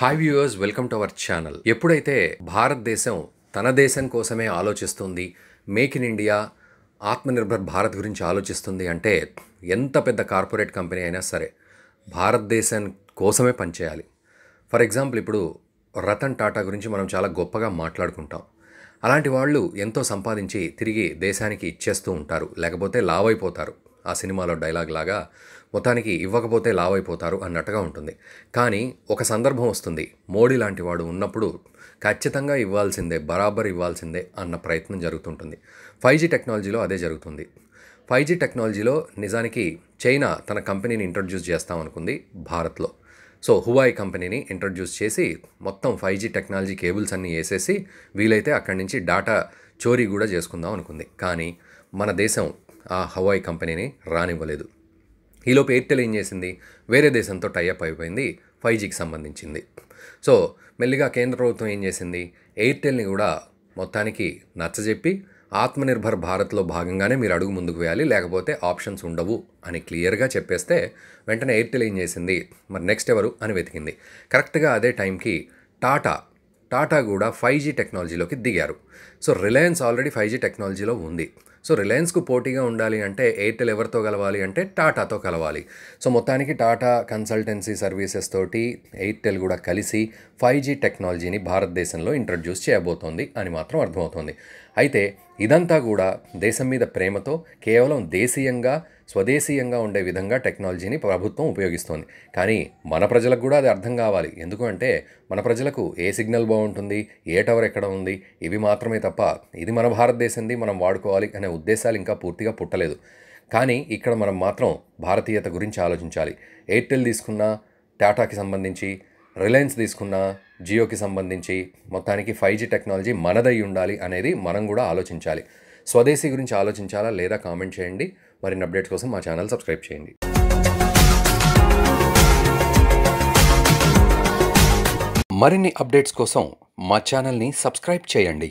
hi viewers welcome to our channel ఎప్పుడైతే భారతదేశం తన దేశం కోసమే ఆలోచిస్తుంది make in India Atmanirbhar Bharat గురించి ఆలోచిస్తుంది అంటే ఎంత పెద్ద కార్పొరేట్ కంపెనీ అయినా సరే భారతదేశం కోసమే పనిచేయాలి ఫర్ ఎగ్జాంపుల్ ఇప్పుడు రతన్ టాటా గురించి మనం చాలా గొప్పగా మాట్లాడుకుంటాం అలాంటి వాళ్ళు ఎంతో సంపాదించి తిరిగి దేశానికి ఇచ్చేస్తూ ఉంటారు లేకపోతే లావైపోతారు ఆ సినిమాలో డైలాగ్ లాగా మొత్తానికి ఇవ్వకపోతే లావైపోతారు అన్నట్టుగా ఉంటుంది కానీ ఒక సందర్భం వస్తుంది మోడీ లాంటి వాడు ఉన్నప్పుడు ఖచ్చితంగా ఇవ్వాల్సిందే బరాబర్ ఇవ్వాల్సిందే అన్న ప్రయత్నం జరుగుతుంటుంది ఫైవ్ జీ టెక్నాలజీలో అదే జరుగుతుంది ఫైవ్ జీ టెక్నాలజీలో నిజానికి చైనా తన కంపెనీని ఇంట్రడ్యూస్ చేస్తామనుకుంది భారత్లో సో హువాయి కంపెనీని ఇంట్రడ్యూస్ చేసి మొత్తం ఫైవ్ జీ టెక్నాలజీ కేబుల్స్ అన్నీ వేసేసి వీలైతే అక్కడి నుంచి డాటా చోరీ కూడా చేసుకుందాం అనుకుంది కానీ మన దేశం ఆ హవాయి కంపెనీని రానివ్వలేదు ఈలోపు ఎయిర్టెల్ ఏం చేసింది వేరే దేశంతో టైఅప్ అయిపోయింది ఫైవ్ జీకి సంబంధించింది సో మెల్లిగా కేంద్ర ప్రభుత్వం ఏం చేసింది ఎయిర్టెల్ని కూడా మొత్తానికి నచ్చజెప్పి ఆత్మనిర్భర్ భారత్లో భాగంగానే మీరు అడుగు ముందుకు వేయాలి లేకపోతే ఆప్షన్స్ ఉండవు అని క్లియర్గా చెప్పేస్తే వెంటనే ఎయిర్టెల్ ఏం చేసింది మరి నెక్స్ట్ ఎవరు అని వెతికింది కరెక్ట్గా అదే టైంకి టాటా టాటా కూడా ఫైవ్ జీ టెక్నాలజీలోకి దిగారు so Reliance already five G టెక్నాలజీలో ఉంది సో రిలయన్స్కు పోటీగా ఉండాలి అంటే ఎయిర్టెల్ ఎవరితో కలవాలి అంటే టాటాతో కలవాలి సో మొత్తానికి టాటా కన్సల్టెన్సీ సర్వీసెస్ తోటి ఎయిర్టెల్ కూడా కలిసి ఫైవ్ జీ టెక్నాలజీని భారతదేశంలో ఇంట్రడ్యూస్ చేయబోతోంది అని మాత్రం అర్థమవుతోంది అయితే ఇదంతా కూడా దేశం మీద ప్రేమతో కేవలం దేశీయంగా స్వదేశీయంగా ఉండే విధంగా టెక్నాలజీని ప్రభుత్వం ఉపయోగిస్తోంది కానీ మన ప్రజలకు కూడా అది అర్థం కావాలి ఎందుకంటే మన ప్రజలకు ఏ సిగ్నల్ బాగుంటుంది ఏ టవర్ ఎక్కడ ఉంది ఇవి మాత్రమే తప్ప ఇది మన భారతదేశంది మనం వాడుకోవాలి అనే ఉద్దేశాలు ఇంకా పూర్తిగా పుట్టలేదు కానీ ఇక్కడ మనం మాత్రం భారతీయత గురించి ఆలోచించాలి ఎయిర్టెల్ తీసుకున్న టాటాకి సంబంధించి రిలయన్స్ తీసుకున్న జియోకి సంబంధించి మొత్తానికి ఫైవ్ జీ టెక్నాలజీ మనదై ఉండాలి అనేది మనం కూడా ఆలోచించాలి స్వదేశీ గురించి ఆలోచించాలా లేదా కామెంట్ చేయండి మరిన్ని అప్డేట్స్ కోసం మా ఛానల్ సబ్స్క్రైబ్ చేయండి మరిన్ని అప్డేట్స్ కోసం మా ఛానల్ని సబ్స్క్రైబ్ చేయండి